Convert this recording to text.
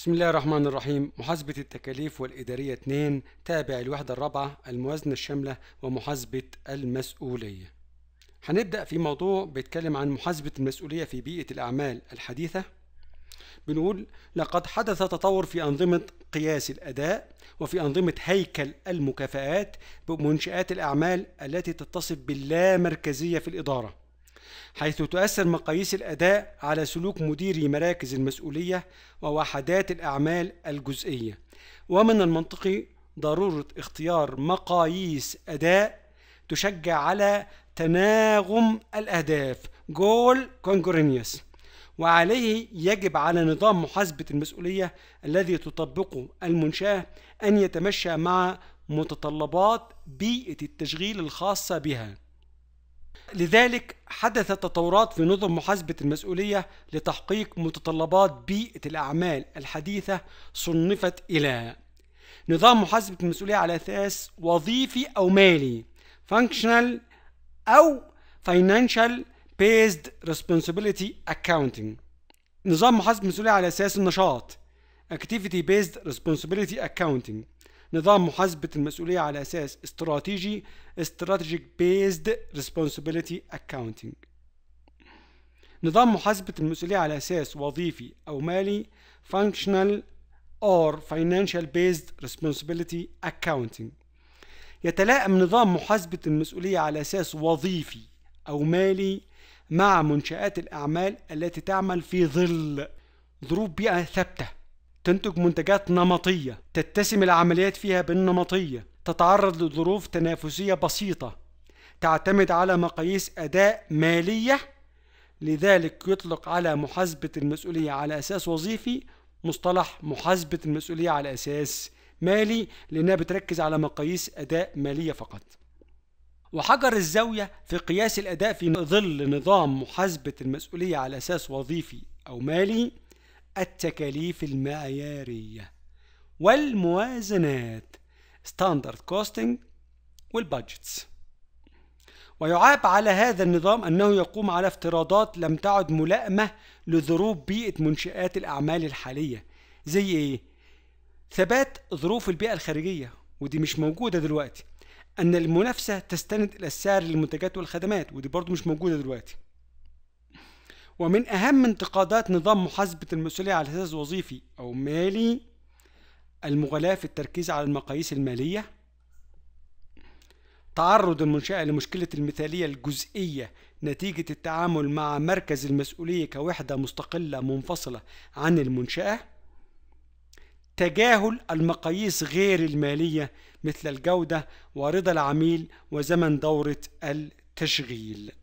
بسم الله الرحمن الرحيم محاسبة التكاليف والإدارية 2 تابع الوحدة الرابعة الموازنة الشاملة ومحاسبة المسؤولية هنبدأ في موضوع بيتكلم عن محاسبة المسؤولية في بيئة الأعمال الحديثة بنقول لقد حدث تطور في أنظمة قياس الأداء وفي أنظمة هيكل المكافآت بمنشآت الأعمال التي تتصف باللامركزية في الإدارة حيث تؤثر مقاييس الأداء على سلوك مديري مراكز المسؤولية ووحدات الأعمال الجزئية ومن المنطقي ضرورة اختيار مقاييس أداء تشجع على تناغم الأهداف جول كونجرينيوس وعليه يجب على نظام محاسبة المسؤولية الذي تطبقه المنشأة أن يتمشى مع متطلبات بيئة التشغيل الخاصة بها لذلك حدثت تطورات في نظم محاسبة المسؤولية لتحقيق متطلبات بيئة الأعمال الحديثة صنفت إلى نظام محاسبة المسؤولية على أساس وظيفي أو مالي functional أو financial based responsibility accounting نظام محاسبة المسؤولية على أساس النشاط activity based responsibility accounting نظام محاسبة المسؤولية على أساس استراتيجي Strategic Based Responsibility Accounting نظام محاسبة المسؤولية على أساس وظيفي أو مالي Functional or Financial Based Responsibility Accounting يتلائم نظام محاسبة المسؤولية على أساس وظيفي أو مالي مع منشآت الأعمال التي تعمل في ظل ظروف بيئة ثابتة تنتج منتجات نمطية تتسم العمليات فيها بالنمطية تتعرض لظروف تنافسية بسيطة تعتمد على مقاييس أداء مالية لذلك يطلق على محاسبة المسؤولية على أساس وظيفي مصطلح محاسبة المسؤولية على أساس مالي لأنها بتركز على مقاييس أداء مالية فقط وحجر الزاوية في قياس الأداء في ظل نظام محاسبة المسؤولية على أساس وظيفي أو مالي التكاليف المعيارية والموازنات ستاندرد كوستنج والبادجتس ويعاب على هذا النظام أنه يقوم على افتراضات لم تعد ملائمة لظروف بيئة منشآت الأعمال الحالية زي إيه؟ ثبات ظروف البيئة الخارجية ودي مش موجودة دلوقتي أن المنافسة تستند إلى السعر للمنتجات والخدمات ودي برضو مش موجودة دلوقتي ومن أهم انتقادات نظام محاسبة المسؤولية على أساس وظيفي أو مالي المغالاة في التركيز على المقاييس المالية تعرض المنشأة لمشكلة المثالية الجزئية نتيجة التعامل مع مركز المسؤولية كوحدة مستقلة منفصلة عن المنشأة تجاهل المقاييس غير المالية مثل الجودة ورضا العميل وزمن دورة التشغيل